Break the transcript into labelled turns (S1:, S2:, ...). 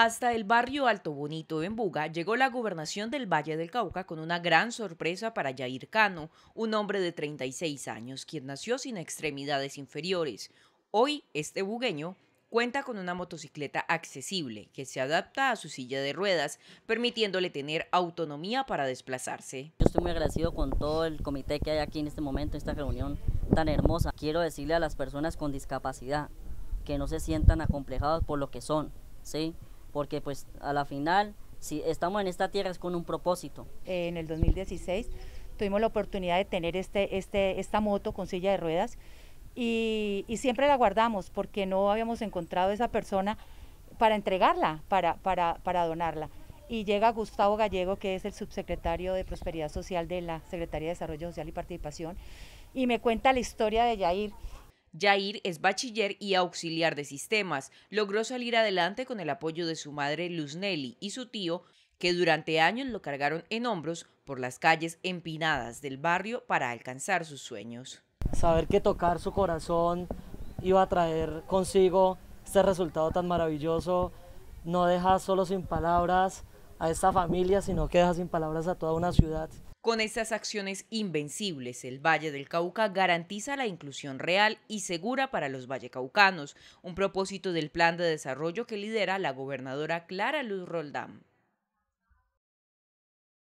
S1: Hasta el barrio Alto Bonito
S2: en Buga llegó la gobernación del Valle del Cauca con una gran sorpresa para Yair Cano, un hombre de 36 años, quien nació sin extremidades inferiores. Hoy, este bugueño cuenta con una motocicleta accesible que se adapta a su silla de ruedas, permitiéndole tener autonomía para desplazarse. Yo estoy muy agradecido con todo el comité
S3: que hay aquí en este momento, esta reunión tan hermosa. Quiero decirle a las personas con discapacidad que no se sientan acomplejados por lo que son, ¿sí? porque pues a la final, si estamos en esta tierra es con un propósito.
S4: En el 2016 tuvimos la oportunidad de tener este, este, esta moto con silla de ruedas y, siempre la guardamos porque no habíamos encontrado esa persona para entregarla, para, para, para donarla. Y llega Gustavo Gallego, que es el subsecretario de Prosperidad Social de la Secretaría de Desarrollo Social y Participación, y me cuenta la historia de Yair Jair es bachiller y
S2: auxiliar de sistemas. Logró salir adelante con el apoyo de su madre Luz Nelly y su tío, que durante años lo cargaron en hombros por las calles empinadas del barrio para
S1: alcanzar sus sueños. Saber que tocar su corazón iba a traer consigo este resultado tan maravilloso no deja solo sin palabras a esta familia, sino que deja sin palabras a toda una ciudad.
S2: Con estas acciones invencibles, el Valle del Cauca garantiza la inclusión real y segura para los vallecaucanos, un propósito del plan de desarrollo que lidera la gobernadora Clara Luz Roldán.